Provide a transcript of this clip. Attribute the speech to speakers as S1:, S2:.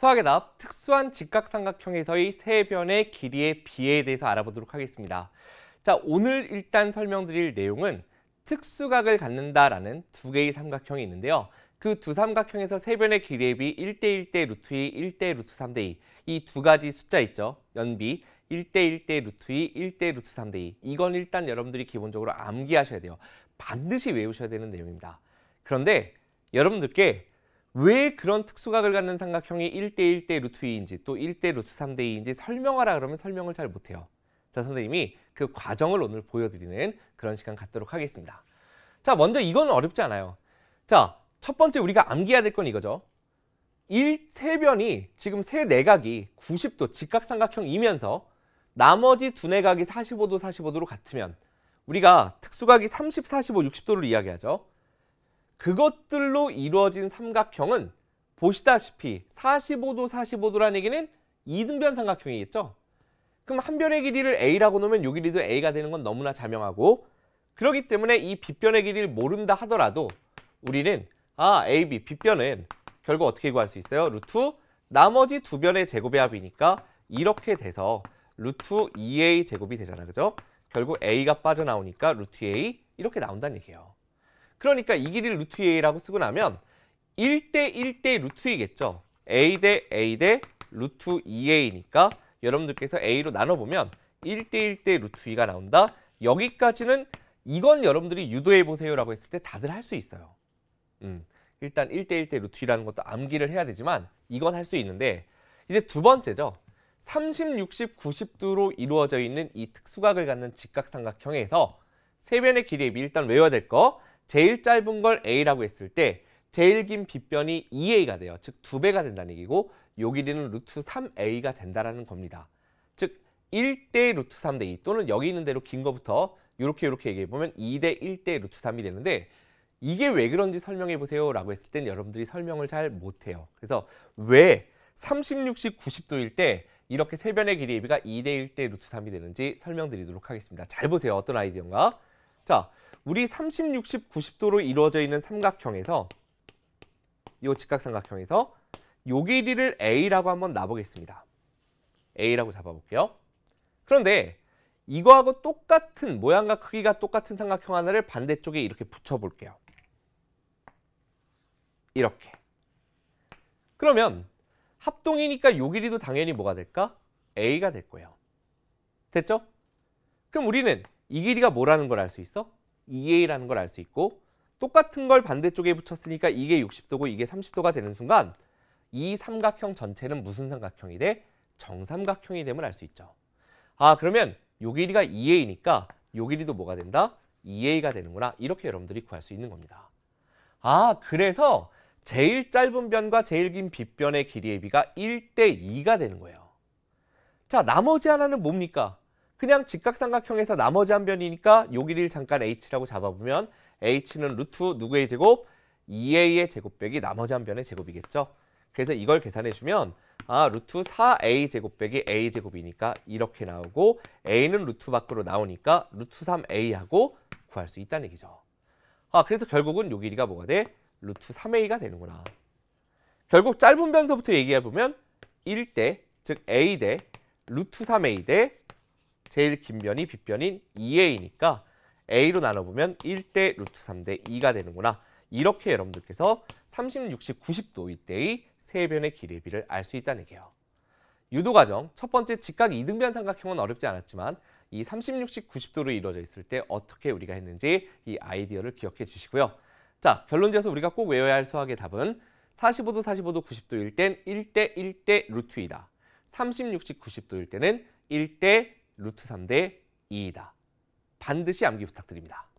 S1: 수학의 답, 특수한 직각삼각형에서의 세 변의 길이의 비에 대해서 알아보도록 하겠습니다. 자, 오늘 일단 설명드릴 내용은 특수각을 갖는다라는 두 개의 삼각형이 있는데요. 그 두 삼각형에서 세 변의 길이의 비 1대 1대 루트 2, 1대 루트 3대 2 이 두 가지 숫자 있죠. 연비 1대 1대 루트 2, 1대 루트 3대 2 이건 일단 여러분들이 기본적으로 암기하셔야 돼요. 반드시 외우셔야 되는 내용입니다. 그런데 여러분들께 왜 그런 특수각을 갖는 삼각형이 1대 1대 루트 2인지 또 1대 루트 3대 2인지 설명하라 그러면 설명을 잘 못해요. 자 선생님이 그 과정을 오늘 보여드리는 그런 시간 갖도록 하겠습니다. 자 먼저 이건 어렵지 않아요. 자 첫 번째 우리가 암기해야 될 건 이거죠. 1세변이 지금 세 내각이 90도 직각삼각형이면서 나머지 두 내각이 45도 45도로 같으면 우리가 특수각이 30, 45, 60도를 이야기하죠. 그것들로 이루어진 삼각형은 보시다시피 45도 45도라는 얘기는 이등변 삼각형이겠죠. 그럼 한 변의 길이를 a라고 놓으면 요 길이도 a가 되는 건 너무나 자명하고 그렇기 때문에 이 빗변의 길이를 모른다 하더라도 우리는 아 ab 빗변은 결국 어떻게 구할 수 있어요? 루트 나머지 두 변의 제곱의 합이니까 이렇게 돼서 루트 2a 제곱이 되잖아 그죠? 결국 a가 빠져나오니까 루트 a 이렇게 나온다는 얘기예요. 그러니까 이 길이를 루트 a라고 쓰고 나면 1대 1대 루트 2겠죠. a 대 a 대 루트 2a니까 여러분들께서 a로 나눠보면 1대 1대 루트 2가 나온다. 여기까지는 이건 여러분들이 유도해보세요 라고 했을 때 다들 할 수 있어요. 음, 일단 1대 1대 루트 2라는 것도 암기를 해야 되지만 이건 할 수 있는데 이제 두 번째죠. 30, 60, 90도로 이루어져 있는 이 특수각을 갖는 직각삼각형에서 세변의 길이 일단 외워야 될 거. 제일 짧은 걸 a라고 했을 때 제일 긴 빗변이 2a가 돼요. 즉 두배가 된다는 얘기고 요 길이는 루트 3a가 된다라는 겁니다. 즉 1대 루트 3대 2 또는 여기 있는 대로 긴 거부터 이렇게 이렇게 얘기해보면 2대 1대 루트 3이 되는데 이게 왜 그런지 설명해보세요 라고 했을 땐 여러분들이 설명을 잘 못해요. 그래서 왜 36시 90도일 때 이렇게 세변의 길이비가 의 2대 1대 루트 3이 되는지 설명드리도록 하겠습니다. 잘 보세요. 어떤 아이디어인가? 자, 우리 30, 60, 90도로 이루어져 있는 삼각형에서 이 직각삼각형에서 요 길이를 A라고 한번 나보겠습니다. A라고 잡아볼게요. 그런데 이거하고 똑같은 모양과 크기가 똑같은 삼각형 하나를 반대쪽에 이렇게 붙여볼게요. 이렇게. 그러면 합동이니까 요 길이도 당연히 뭐가 될까? A가 될 거예요. 됐죠? 그럼 우리는 이 길이가 뭐라는 걸 알 수 있어? 2a라는 걸 알 수 있고 똑같은 걸 반대쪽에 붙였으니까 이게 60도고 이게 30도가 되는 순간 이 삼각형 전체는 무슨 삼각형이 돼? 정삼각형이 됨을 알수 있죠. 아 그러면 요 길이가 2a니까 요 길이도 뭐가 된다? 2a가 되는구나. 이렇게 여러분들이 구할 수 있는 겁니다. 아 그래서 제일 짧은 변과 제일 긴 빗변의 길이의 비가 1대 2가 되는 거예요. 자 나머지 하나는 뭡니까? 그냥 직각삼각형에서 나머지 한 변이니까 여기를 잠깐 h라고 잡아보면 h는 루트 누구의 제곱? 2a의 제곱 빼기 나머지 한 변의 제곱이겠죠. 그래서 이걸 계산해주면 아 루트 4a 제곱 빼기 a 제곱이니까 이렇게 나오고 a는 루트 밖으로 나오니까 루트 3a하고 구할 수 있다는 얘기죠. 아 그래서 결국은 요 길이가 뭐가 돼? 루트 3a가 되는구나. 결국 짧은 변수부터 얘기해보면 1대 즉 a 대 루트 3a 대 제일 긴면이 빗변인 2a니까 a로 나눠보면 1대 루트 3대 2가 되는구나. 이렇게 여러분들께서 30, 60, 90도 이때의 세 변의 길이의 비를 알 수 있다는 얘기예요. 유도 과정 첫 번째 직각 이등변 삼각형은 어렵지 않았지만 이 30, 60, 90도로 이루어져 있을 때 어떻게 우리가 했는지 이 아이디어를 기억해 주시고요. 자, 결론지어서 우리가 꼭 외워야 할 수학의 답은 45도, 45도, 90도일 땐 1대 1대 루트 이다 30, 60, 90도일 때는 1대 루트 3대 2이다. 반드시 암기 부탁드립니다.